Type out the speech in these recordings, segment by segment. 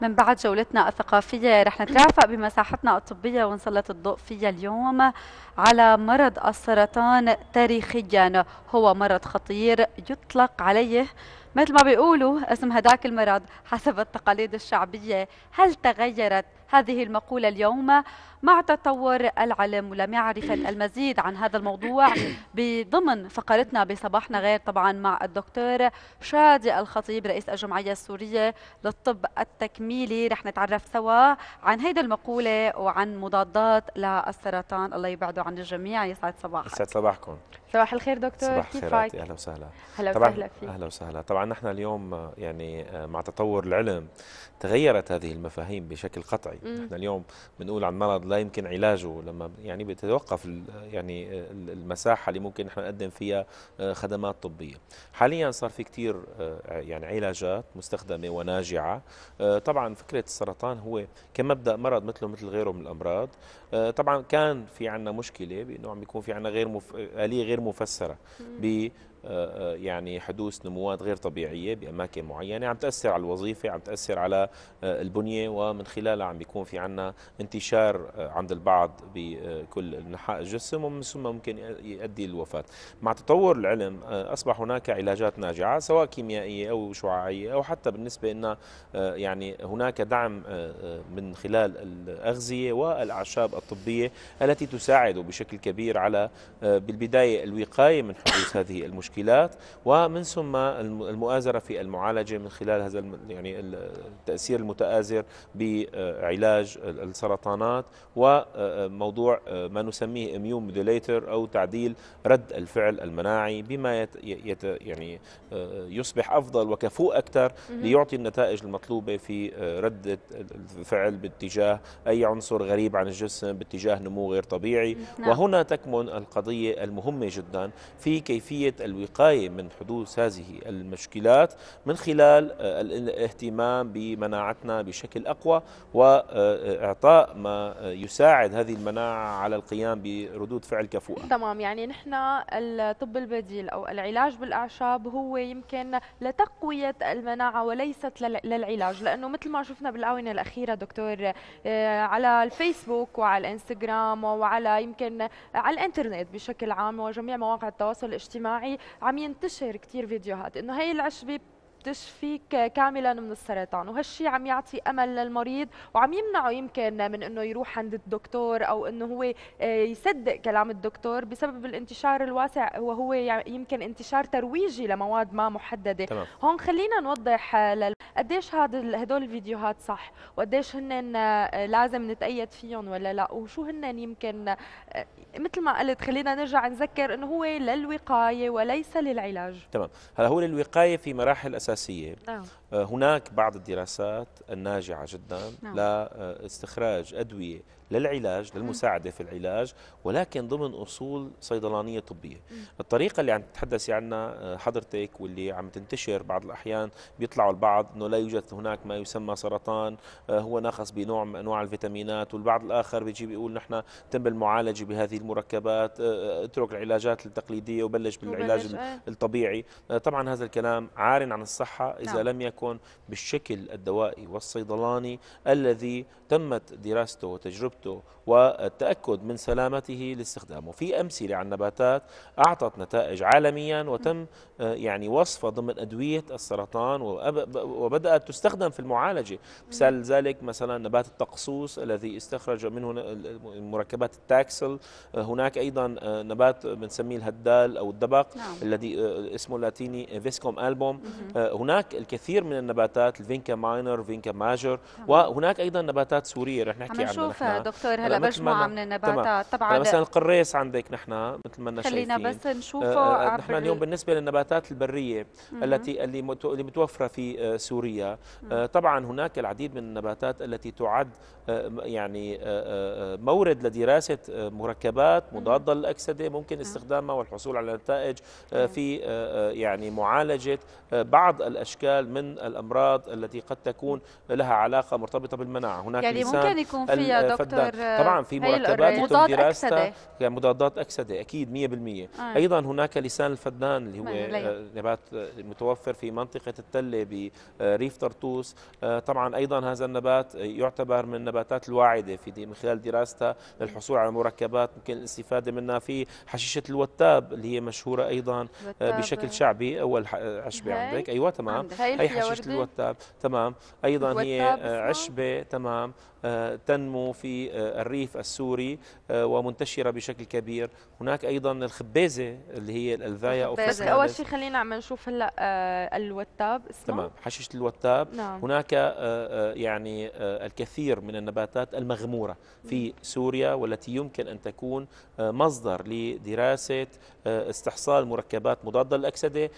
من بعد جولتنا الثقافية رح نترافق بمساحتنا الطبية ونسلط الضوء فيها اليوم على مرض السرطان تاريخيا هو مرض خطير يطلق عليه مثل ما بيقولوا اسم هداك المرض حسب التقاليد الشعبية هل تغيرت هذه المقولة اليوم مع تطور العلم ولمعرفة المزيد عن هذا الموضوع بضمن فقرتنا بصباحنا غير طبعا مع الدكتور شادي الخطيب رئيس الجمعية السورية للطب التكميلي رح نتعرف سوا عن هيدا المقولة وعن مضادات للسرطان الله يبعده عن الجميع يسعد صباحك يسعد صباحكم صباح الخير دكتور صباح كيف حالك اهلا وسهلا اهلا وسهلا فيك اهلا وسهلا طبعا نحن اليوم يعني مع تطور العلم تغيرت هذه المفاهيم بشكل قطعي نحن احنا اليوم بنقول عن مرض لا يمكن علاجه لما يعني بتتوقف يعني المساحه اللي ممكن احنا نقدم فيها آه، خدمات طبيه حاليا صار في كثير آه، يعني علاجات مستخدمه وناجعه آه، طبعا فكره السرطان هو كمبدا مرض مثله مثل غيره من الامراض طبعا كان في عندنا مشكله بانه عم بيكون في عندنا غير مف... اليه غير مفسره ب يعني حدوث نموات غير طبيعية بأماكن معينة عم تأثر على الوظيفة عم تأثر على آه، البنية ومن خلالها عم بيكون في عنا انتشار آه، عند البعض بكل أنحاء الجسم ومن ثم ممكن يؤدي للوفاة مع تطور العلم آه، أصبح هناك علاجات ناجعة سواء كيميائية أو شعاعية أو حتى بالنسبة أن يعني هناك دعم من خلال الأغذية والأعشاب الطبية التي تساعد بشكل كبير على بالبداية الوقاية من حدوث هذه المشكلة المشكلات ومن ثم المؤازرة في المعالجة من خلال هذا يعني التأثير المتآزر بعلاج السرطانات وموضوع ما نسميه اميون موديليتر أو تعديل رد الفعل المناعي بما يت يعني يصبح أفضل وكفوء أكثر ليعطي النتائج المطلوبة في ردة الفعل باتجاه أي عنصر غريب عن الجسم باتجاه نمو غير طبيعي نعم. وهنا تكمن القضية المهمة جدا في كيفية الو الوقاية من حدوث هذه المشكلات من خلال آه، الاهتمام بمناعتنا بشكل أقوى وإعطاء ما يساعد هذه المناعة على القيام بردود فعل كفوءة تمام يعني نحن الطب البديل أو العلاج بالأعشاب هو يمكن لتقوية المناعة وليست للعلاج لأنه مثل ما شفنا بالآونة الأخيرة دكتور آه، على الفيسبوك وعلى الانستغرام وعلى يمكن على الانترنت بشكل عام وجميع مواقع التواصل الاجتماعي عم ينتشر كثير فيديوهات انه هي العشبه بتشفيك كاملا من السرطان وهالشي عم يعطي امل للمريض وعم يمنعه يمكن من انه يروح عند الدكتور او انه هو آه، يصدق كلام الدكتور بسبب الانتشار الواسع وهو يمكن انتشار ترويجي لمواد ما محدده تمام. هون خلينا نوضح آه، لل... قديش هذا هدول الفيديوهات صح وقديش هن آه، لازم نتأيد فيهم ولا لا وشو هن يمكن مثل ما قلت خلينا نرجع نذكر انه هو للوقايه وليس للعلاج تمام هلا هو للوقايه في مراحل أساسية processo aí. Não. آه، هناك بعض الدراسات الناجعة جدا نعم. لاستخراج لا آه، أدوية للعلاج للمساعدة في العلاج ولكن ضمن أصول صيدلانية طبية الطريقة اللي عم تتحدثي عنها آه، حضرتك واللي عم تنتشر بعض الأحيان بيطلعوا البعض أنه لا يوجد هناك ما يسمى سرطان هو ناقص بنوع من أنواع الفيتامينات والبعض الآخر بيجي بيقول نحن تم المعالجة بهذه المركبات اترك العلاجات التقليدية وبلش بالعلاج وبلش الطبيعي طبعا هذا الكلام عار عن الصحة إذا نعم. لم يكن يكون بالشكل الدوائي والصيدلاني الذي تمت دراسته وتجربته والتأكد من سلامته لاستخدامه في أمثلة عن نباتات أعطت نتائج عالميا وتم آه، يعني وصفها ضمن أدوية السرطان وبدأت تستخدم في المعالجة مثال ذلك مثلا نبات التقصوص الذي استخرج منه مركبات التاكسل آه، هناك أيضا آه، نبات بنسميه الهدال أو الدبق نعم. الذي اسمه اللاتيني فيسكوم ألبوم هناك الكثير من من النباتات الفينكا ماينر فينكا ماجر نعم. وهناك ايضا نباتات سوريه رح نحكي عنها نشوف دكتور هلا مجموعه من النباتات طبعا مثلا القريس عندك نحن مثل ما شايفين خلينا بس آه، نشوفه آه، آه، نحن اليوم بالنسبه للنباتات البريه التي اللي متوفره في سوريا طبعا هناك العديد من النباتات التي تعد يعني مورد لدراسه مركبات مضاده للاكسده ممكن استخدامها والحصول على نتائج في يعني معالجه بعض الاشكال من الأمراض التي قد تكون لها علاقة مرتبطة بالمناعة هناك يعني ممكن يكون فيها دكتور طبعا في مركبات يتم دراستها مضادات أكسدة أكيد 100% آه. أيضا هناك لسان الفدان اللي هو نبات متوفر في منطقة التلة بريف طرطوس آه، طبعا أيضا هذا النبات يعتبر من النباتات الواعدة في من خلال دراستها للحصول على مركبات ممكن الاستفادة منها في حشيشة الوتاب اللي هي مشهورة أيضا آه، بشكل شعبي أول عشبة عندك أيوة تمام هي, هي شجره الوتاب تمام ايضا هي آه، عشبه تمام آه، تنمو في آه، الريف السوري ومنتشره بشكل كبير هناك ايضا الخبازه اللي هي الالفايا او بس اول شيء خلينا عم نشوف هلا الوتاب اسمه تمام حشيشه الوتاب نعم. هناك يعني الكثير من النباتات المغموره في سوريا والتي يمكن ان تكون مصدر لدراسه استحصال مركبات مضاده للاكسده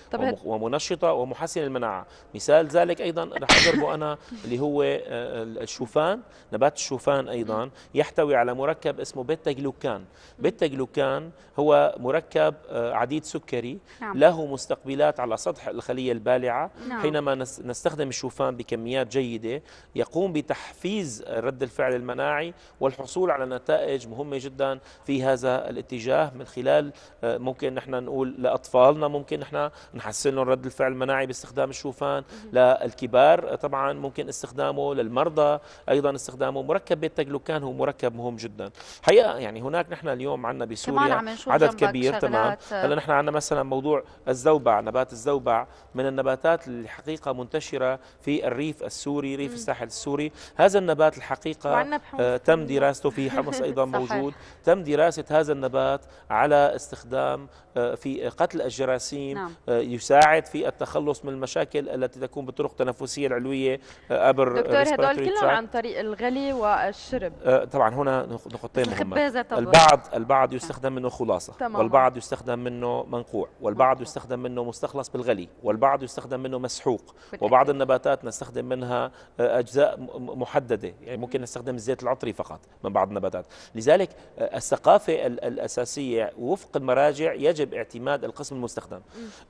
ومنشطه ومحسنه المناعه مثال خلال ذلك ايضا رح اجربه انا اللي هو آه، الشوفان نبات الشوفان ايضا يحتوي على مركب اسمه بيتا جلوكان بيتا جلوكان هو مركب آه، عديد سكري نعم. له مستقبلات على سطح الخليه البالعه نعم. حينما نستخدم الشوفان بكميات جيده يقوم بتحفيز رد الفعل المناعي والحصول على نتائج مهمه جدا في هذا الاتجاه من خلال آه، ممكن نحن نقول لاطفالنا ممكن نحن نحسن لهم رد الفعل المناعي باستخدام الشوفان للكبار طبعا ممكن استخدامه للمرضى ايضا استخدامه مركب بيت تجلوكان هو مركب مهم جدا حقيقه يعني هناك نحن اليوم عندنا بسوريا عدد كبير تمام هلا نحن عندنا مثلا موضوع الزوبع نبات الزوبع من النباتات الحقيقه منتشره في الريف السوري ريف الساحل السوري هذا النبات الحقيقه آه تم دراسته في حمص ايضا موجود تم دراسه هذا النبات على استخدام آه في قتل الجراثيم نعم. آه يساعد في التخلص من المشاكل التي تكون يكون بطرق تنفسيه العلويه آه، عبر آه، دكتور هدول كلهم عن طريق الغلي والشرب آه، طبعا هنا نقطتين مهمه طبعا. البعض البعض يستخدم منه خلاصه تمام. والبعض يستخدم منه منقوع والبعض يستخدم منه مستخلص بالغلي والبعض يستخدم منه مسحوق وبعض النباتات نستخدم منها اجزاء محدده يعني ممكن نستخدم الزيت العطري فقط من بعض النباتات لذلك الثقافه الاساسيه وفق المراجع يجب اعتماد القسم المستخدم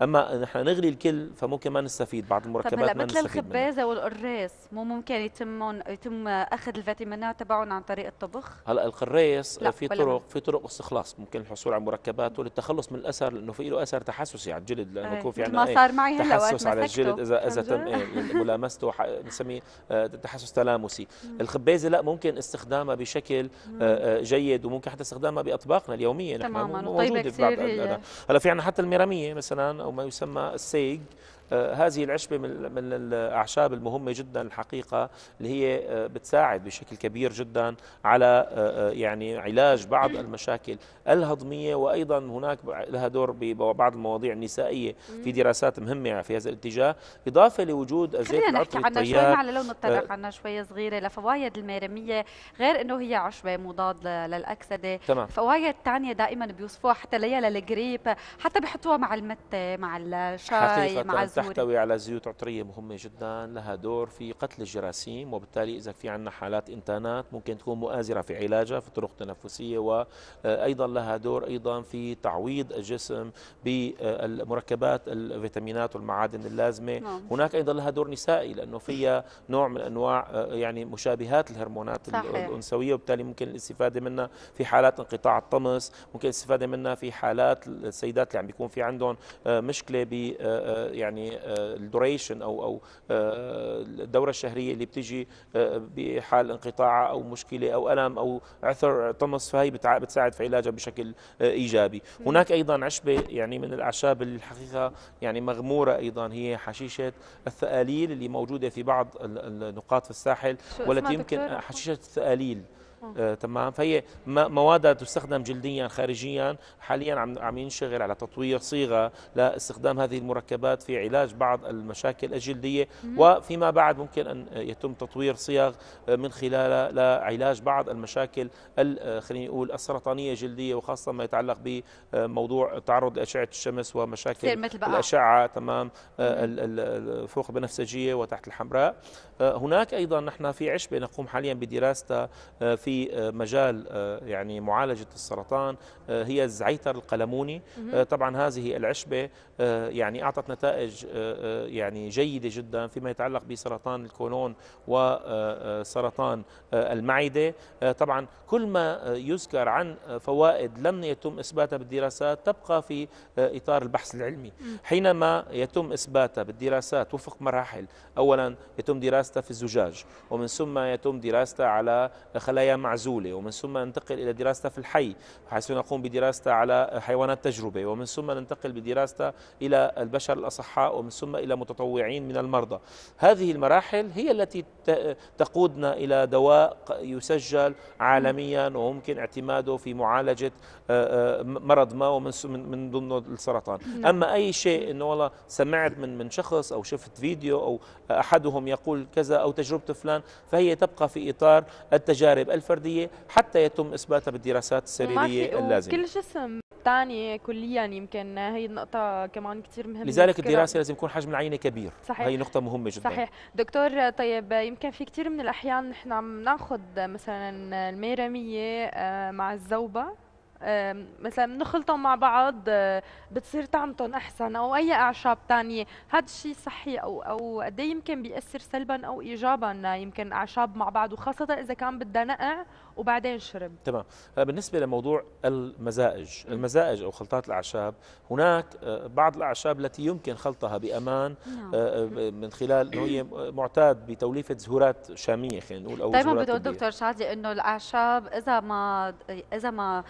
اما نحن نغلي الكل فممكن ما نستفيد بعض المركبات طيب هلا مثل الخبازه والقراص مو ممكن يتم يتم اخذ الفيتامينات تبعهم عن طريق الطبخ؟ هلا القراص في طرق في طرق استخلاص ممكن الحصول على مركباته للتخلص من الاثر لانه في له اثر تحسسي على الجلد لانه يكون في عندنا ما إيه، صار معي هلا تحسس على الجلد اذا اذا تم إيه، يعني ملامسته بنسميه آه، تحسس تلامسي الخبازه لا ممكن استخدامها بشكل آه، آه، جيد وممكن حتى استخدامها باطباقنا اليوميه نحن تماما وطيبه كثير هلا في عندنا حتى الميراميه مثلا او ما يسمى السيج آه، هذه العشبة من, من الأعشاب المهمة جدا الحقيقة اللي هي آه، بتساعد بشكل كبير جدا على آه، يعني علاج بعض المشاكل الهضمية وأيضا هناك لها دور ببعض المواضيع النسائية في دراسات مهمة في هذا الاتجاه إضافة لوجود الزيت العطري الطيار عنها شوي مع لو نتطرق عنها شوي صغيرة لفوائد الميرمية غير أنه هي عشبة مضاد للأكسدة تمام. فوائد تانية دائما بيوصفوها حتى ليا للجريب حتى بحطوها مع المتة مع الشاي مع الزيت تحتوي على زيوت عطرية مهمة جدا لها دور في قتل الجراثيم وبالتالي إذا في عندنا حالات إنتانات ممكن تكون مؤازرة في علاجها في طرق تنفسية وأيضا آه، لها دور أيضا في تعويض الجسم بالمركبات الفيتامينات والمعادن اللازمة نعم. هناك أيضا لها دور نسائي لأنه فيها نوع من أنواع آه، يعني مشابهات الهرمونات صحيح. الأنثوية وبالتالي ممكن الاستفادة منها في حالات انقطاع الطمس ممكن الاستفادة منها في حالات السيدات اللي عم بيكون في عندهم آه، مشكلة ب يعني يعني آه، الدوريشن او او آه، الدوره الشهريه اللي بتجي آه، بحال انقطاع او مشكله او الم او عثر طمس فهي بتساعد في علاجها بشكل ايجابي هناك ايضا عشبه يعني من الاعشاب اللي الحقيقه يعني مغموره ايضا هي حشيشه الثقاليل اللي موجوده في بعض النقاط في الساحل والتي يمكن حشيشه الثقاليل آه. آه، تمام فهي مواد تستخدم جلديا خارجيا حاليا عم عم ينشغل على تطوير صيغه لاستخدام هذه المركبات في علاج بعض المشاكل الجلديه وفيما بعد ممكن ان يتم تطوير صيغ آه، من خلالها لعلاج بعض المشاكل خليني اقول السرطانيه الجلديه وخاصه ما يتعلق بموضوع تعرض لاشعه الشمس ومشاكل الاشعه تمام فوق البنفسجيه وتحت الحمراء هناك ايضا نحن في عشبه نقوم حاليا بدراستها في في آه، مجال آه، يعني معالجة السرطان آه، هي الزعيتر القلموني طبعا هذه العشبة يعني أعطت نتائج يعني جيدة جدا فيما يتعلق بسرطان الكولون وسرطان المعدة طبعا كل ما يذكر عن فوائد لم يتم إثباتها بالدراسات تبقى في إطار البحث العلمي حينما يتم إثباتها بالدراسات وفق مراحل أولا يتم دراستها في الزجاج ومن ثم يتم دراستها على خلايا معزولة ومن ثم ننتقل إلى دراستها في الحي حيث نقوم بدراستها على حيوانات تجربة ومن ثم ننتقل بدراستها إلى البشر الأصحاء ومن ثم إلى متطوعين من المرضى هذه المراحل هي التي تقودنا إلى دواء يسجل عالميا وممكن اعتماده في معالجة مرض ما ومن من ضمنه السرطان نعم. أما أي شيء أنه والله سمعت من من شخص أو شفت فيديو أو أحدهم يقول كذا أو تجربة فلان فهي تبقى في إطار التجارب الف الفردية حتى يتم إثباتها بالدراسات السريرية اللازمة كل جسم ثاني كليا يمكن هي النقطة كمان كثير مهمة لذلك الدراسة لازم يكون حجم العينة كبير صحيح هي نقطة مهمة جدا صحيح دكتور طيب يمكن في كثير من الأحيان نحن عم ناخذ مثلا الميرمية آه، مع الزوبة مثلا بنخلطهم مع بعض آه، بتصير طعمتهم احسن او اي اعشاب تانية هذا الشيء صحي او او قد إيه يمكن بياثر سلبا او ايجابا يمكن اعشاب مع بعض وخاصه اذا كان بدها نقع وبعدين شرب تمام آه، بالنسبه لموضوع المزائج المزائج او خلطات الاعشاب هناك آه، بعض الاعشاب التي يمكن خلطها بامان نعم. من خلال انه هي معتاد بتوليفه زهورات شاميه خلينا نقول او دائما بدو دكتور شادي انه الاعشاب اذا ما اذا ما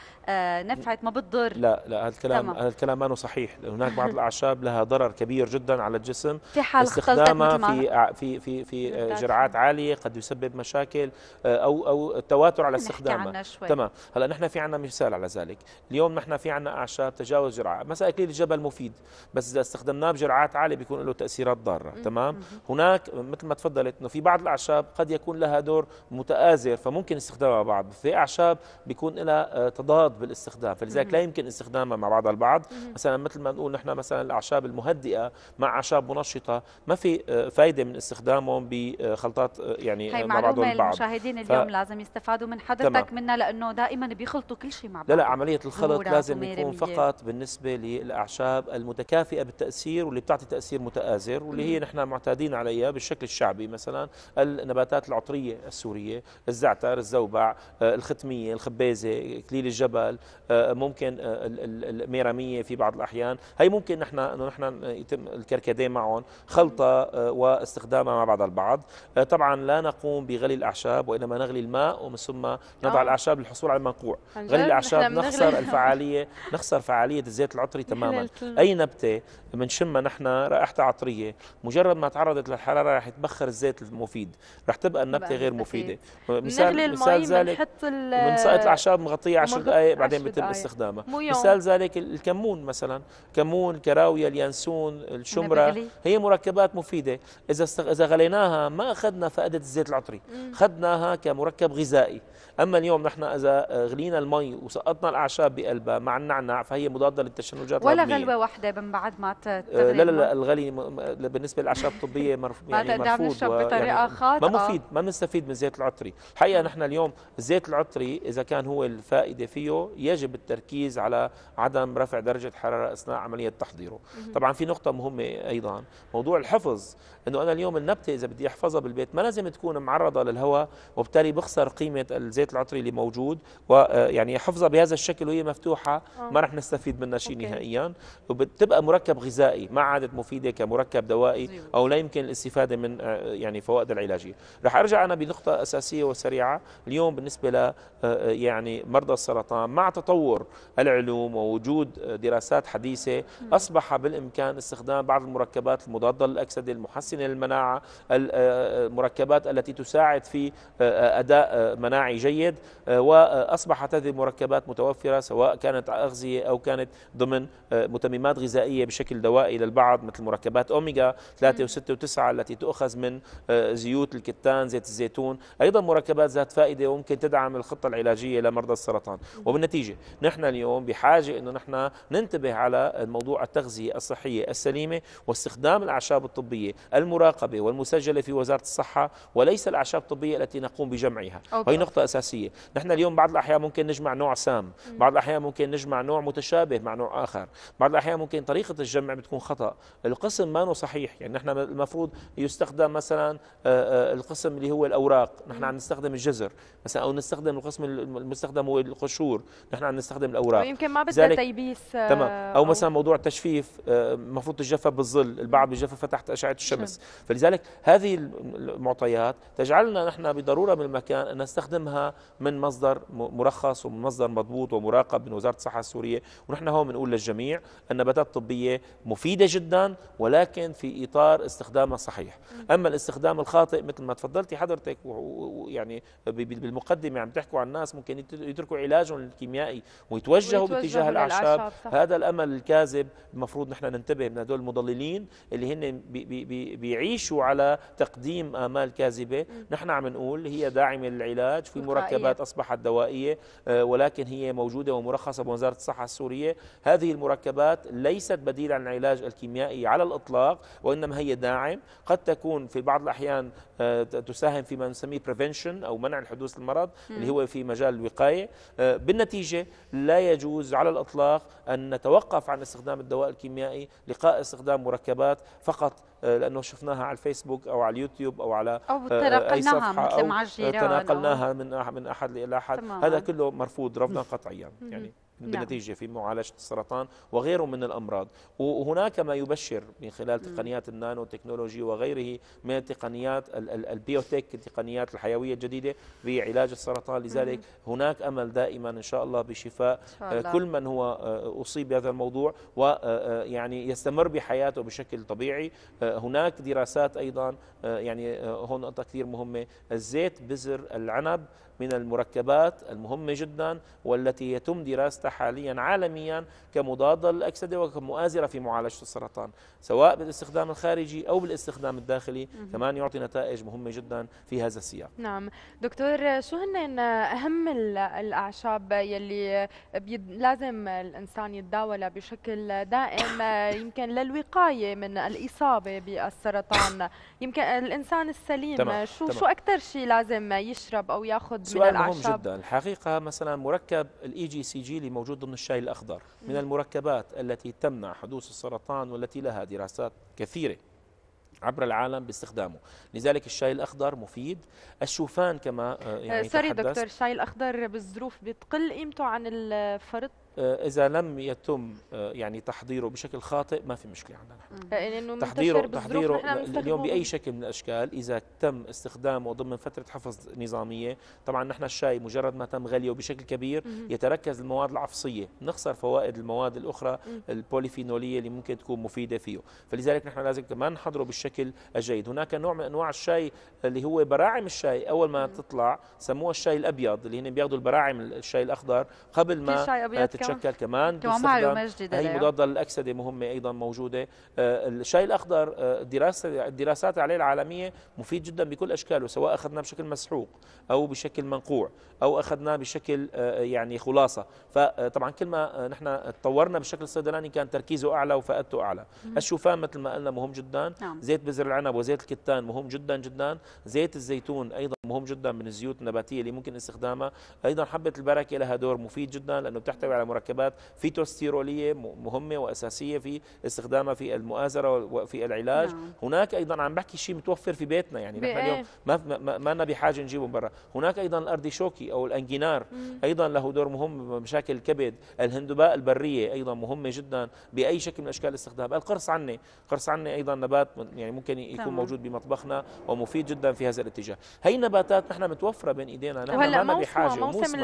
نفعت ما بتضر لا لا هالكلام تمام. هالكلام ما صحيح هناك بعض الاعشاب لها ضرر كبير جدا على الجسم في حال استخدامها في في في في جرعات عاليه قد يسبب مشاكل آه، او او التواتر على استخدامها تمام هلا نحن في عندنا مثال على ذلك اليوم نحن في عندنا اعشاب تجاوز جرعه مثلا اكليل الجبل مفيد بس اذا استخدمناه بجرعات عاليه بيكون له تاثيرات ضاره تمام هناك مثل ما تفضلت انه في بعض الاعشاب قد يكون لها دور متآزر فممكن استخدامها بعض في اعشاب بيكون لها آه، تضاد بال الاستخدام فلذلك لا يمكن استخدامها مع بعضها البعض مثلا مثل ما نقول نحن مثلا الأعشاب المهدئة مع أعشاب منشطة ما في آه، فائدة من استخدامهم بخلطات آه، يعني آه، مع بعض البعض المشاهدين اليوم ف... لازم يستفادوا من حضرتك منا لأنه دائما بيخلطوا كل شيء مع بعض لا لا عملية الخلط لازم يكون فقط بالنسبة للأعشاب المتكافئة بالتأثير واللي بتعطي تأثير متآزر واللي هي نحن معتادين عليها بالشكل الشعبي مثلا النباتات العطرية السورية الزعتر الزوبع الختمية الخبيزة كليل الجبل الوسائل آه، ممكن آه، الميراميه في بعض الاحيان هي ممكن نحن انه نحن يتم الكركديه معهم خلطه آه، واستخدامها مع بعض البعض طبعا لا نقوم بغلي الاعشاب وانما نغلي الماء ومن ثم نضع آه. الاعشاب للحصول على المنقوع غلي الاعشاب نخسر الفعاليه نخسر فعاليه الزيت العطري تماما اي نبته بنشمها نحن رائحتها عطريه مجرد ما تعرضت للحراره راح يتبخر الزيت المفيد راح تبقى النبته غير مفيده مثال مثال ذلك سقط الاعشاب مغطيه 10 دقائق بعدين بيتم استخدامها مثال ذلك الكمون مثلا كمون الكراويه اليانسون الشمره هي مركبات مفيده اذا استغ... اذا غليناها ما اخذنا فائده الزيت العطري اخذناها كمركب غذائي اما اليوم نحن اذا غلينا المي وسقطنا الاعشاب بقلبها مع النعناع فهي مضاده للتشنجات ولا غلوة غلبه واحده من بعد ما آه، تغلي لا لا لا الغلي بالنسبه للاعشاب الطبيه مرف... يعني مرفوض و... بطريقه يعني خاطئه ما مفيد ما بنستفيد من الزيت العطري الحقيقه نحن اليوم الزيت العطري اذا كان هو الفائده فيه يجب التركيز على عدم رفع درجة حرارة أثناء عملية تحضيره طبعا في نقطة مهمة أيضا موضوع الحفظ أنه أنا اليوم النبتة إذا بدي أحفظها بالبيت ما لازم تكون معرضة للهواء وبالتالي بخسر قيمة الزيت العطري اللي موجود ويعني آه، حفظها بهذا الشكل وهي مفتوحة آه. ما رح نستفيد منها شيء نهائيا وبتبقى مركب غذائي ما عادت مفيدة كمركب دوائي أو لا يمكن الاستفادة من آه، يعني فوائد العلاجية رح أرجع أنا بنقطة أساسية وسريعة اليوم بالنسبة ل يعني مرضى السرطان ما مع تطور العلوم ووجود دراسات حديثة أصبح بالإمكان استخدام بعض المركبات المضادة للأكسدة المحسنة للمناعة آه، آه، المركبات التي تساعد في آه، أداء مناعي جيد وأصبحت هذه المركبات متوفرة سواء كانت أغذية أو كانت ضمن متممات غذائية بشكل دوائي للبعض مثل مركبات أوميغا 3 و6 و9 التي تؤخذ من زيوت الكتان زيت الزيتون أيضا مركبات ذات فائدة وممكن تدعم الخطة العلاجية لمرضى السرطان وبالنتيجة النتيجة نحن اليوم بحاجة أنه نحن ننتبه على موضوع التغذية الصحية السليمة واستخدام الأعشاب الطبية المراقبة والمسجلة في وزارة الصحة وليس الأعشاب الطبية التي نقوم بجمعها أوكي. وهي نقطة أساسية نحن اليوم بعض الأحيان ممكن نجمع نوع سام بعض الأحيان ممكن نجمع نوع متشابه مع نوع آخر بعض الأحيان ممكن طريقة الجمع بتكون خطأ القسم ما نو صحيح يعني نحن المفروض يستخدم مثلا القسم اللي هو الأوراق نحن عم نستخدم الجزر مثلا أو نستخدم القسم المستخدم هو القشور نحن عم نستخدم الاوراق ويمكن ما بدها تيبيس آه، تمام او, أو مثلا موضوع التجفيف المفروض آه، تجفف بالظل البعض بجففها تحت اشعه الشمس نعم. فلذلك هذه المعطيات تجعلنا نحن بضروره من المكان ان نستخدمها من مصدر مرخص ومن مصدر مضبوط ومراقب من وزاره الصحه السوريه ونحن هون بنقول للجميع النباتات الطبيه مفيده جدا ولكن في اطار استخدامها الصحيح نعم. اما الاستخدام الخاطئ مثل ما تفضلتي حضرتك ويعني بالمقدمه عم تحكوا عن الناس ممكن يتركوا علاجهم الكيميائي الكيميائي ويتوجهوا باتجاه الأعشاب هذا الأمل الكاذب المفروض نحن ننتبه من هدول المضللين اللي هن بي بي بيعيشوا على تقديم آمال كاذبة نحن عم نقول هي داعمة للعلاج في مركبات أصبحت دوائية آه، ولكن هي موجودة ومرخصة بوزارة الصحة السورية هذه المركبات ليست بديل عن العلاج الكيميائي على الإطلاق وإنما هي داعم قد تكون في بعض الأحيان آه، تساهم فيما نسميه بريفنشن أو منع الحدوث المرض اللي هو في مجال الوقاية آه، بالنتيجة لا يجوز على الأطلاق أن نتوقف عن استخدام الدواء الكيميائي لقاء استخدام مركبات فقط آه، لانه شفناها على الفيسبوك او على اليوتيوب او على او اي صفحه مثل او تناقلناها من من احد الى احد هذا كله مرفوض رفضا قطعيا يعني نعم. بالنتيجة في معالجة السرطان وغيره من الأمراض وهناك ما يبشر من خلال تقنيات النانو تكنولوجي وغيره من التقنيات البيوتك التقنيات الحيوية الجديدة بعلاج السرطان لذلك هناك أمل دائما إن شاء الله بشفاء آه، الله. كل من هو آه، أصيب بهذا الموضوع ويعني آه، يستمر بحياته بشكل طبيعي هناك دراسات أيضا يعني هون نقطة كثير مهمة الزيت بذر العنب من المركبات المهمة جدا والتي يتم دراستها حاليا عالميا كمضادة للأكسدة وكمؤازرة في معالجة السرطان سواء بالاستخدام الخارجي أو بالاستخدام الداخلي كمان يعطي نتائج مهمة جدا في هذا السياق نعم دكتور شو هن أهم الأعشاب يلي لازم الإنسان يتداولها بشكل دائم آه، يمكن للوقاية من الإصابة بالسرطان يمكن الإنسان السليم تمام. آه، شو تمام. شو أكثر شيء لازم يشرب أو ياخذ من الأعشاب سؤال مهم جدا الحقيقة مثلا مركب الإي e جي سي جي موجود ضمن الشاي الأخضر من المركبات التي تمنع حدوث السرطان والتي لها دراسات كثيرة عبر العالم باستخدامه لذلك الشاي الأخضر مفيد الشوفان كما آه، يعني آه، سوري دكتور الشاي الأخضر بالظروف بتقل قيمته عن الفرط آه، اذا لم يتم آه، يعني تحضيره بشكل خاطئ ما في مشكله عندنا آه، يعني إنه تحضيره تحضيره اليوم باي شكل من الاشكال اذا تم استخدامه ضمن فتره حفظ نظاميه طبعا نحن الشاي مجرد ما تم غليه بشكل كبير يتركز المواد العفصيه نخسر فوائد المواد الاخرى البوليفينوليه اللي ممكن تكون مفيده فيه فلذلك نحن لازم كمان نحضره بالشكل الجيد هناك نوع من انواع الشاي اللي هو براعم الشاي اول ما تطلع سموها الشاي الابيض اللي هن بياخذوا البراعم الشاي الاخضر قبل ما بتتشكل كمان معلومة جديدة هي مضادة للأكسدة مهمة أيضا موجودة آه، الشاي الأخضر الدراسة آه، الدراسات عليه العالمية مفيد جدا بكل أشكاله سواء أخذناه بشكل مسحوق أو بشكل منقوع أو أخذناه بشكل آه، يعني خلاصة فطبعا كل ما نحن تطورنا بالشكل الصيدلاني كان تركيزه أعلى وفائدته أعلى الشوفان مثل ما قلنا مهم جدا نعم. زيت بذر العنب وزيت الكتان مهم جدا جدا زيت الزيتون أيضا مهم جدا من الزيوت النباتية اللي ممكن استخدامها أيضا حبة البركة لها دور مفيد جدا لأنه بتحتوي على المركبات فيتوستيرولية مهمة وأساسية في استخدامها في المؤازرة وفي العلاج نعم. هناك أيضا عم بحكي شيء متوفر في بيتنا يعني نحن اليوم إيه؟ ما ما, لنا بحاجة نجيبه برا هناك أيضا الارديشوكي أو الأنجينار مم. أيضا له دور مهم بمشاكل الكبد الهندباء البرية أيضا مهمة جدا بأي شكل من أشكال استخدامها القرص عني قرص عني أيضا نبات يعني ممكن يكون تمام. موجود بمطبخنا ومفيد جدا في هذا الاتجاه هي نباتات نحن متوفرة بين إيدينا نحن ما بحاجة موسم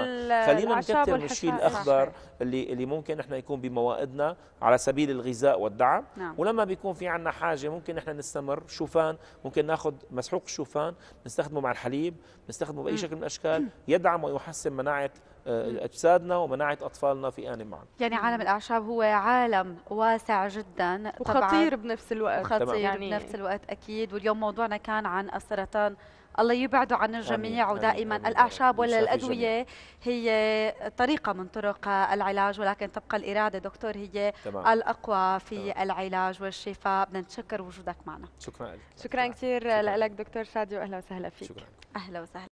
خلينا نكتر الشيء الأخضر اللي اللي ممكن احنا يكون بموائدنا على سبيل الغذاء والدعم نعم. ولما بيكون في عندنا حاجه ممكن احنا نستمر شوفان ممكن ناخذ مسحوق الشوفان نستخدمه مع الحليب نستخدمه باي شكل من الاشكال يدعم ويحسن مناعه آه، اجسادنا ومناعه اطفالنا في ان معا يعني عالم الاعشاب هو عالم واسع جدا وخطير بنفس الوقت خطير يعني بنفس الوقت اكيد واليوم موضوعنا كان عن السرطان الله يبعده عن الجميع ودائما الأعشاب ولا الأدوية هي طريقة من طرق العلاج ولكن تبقى الإرادة دكتور هي تمام. الأقوى في تمام. العلاج والشفاء بدنا نتشكر وجودك معنا شكرا لك شكرا كثير لك دكتور شادي وأهلا وسهلا فيك شكرا. أهلا وسهلا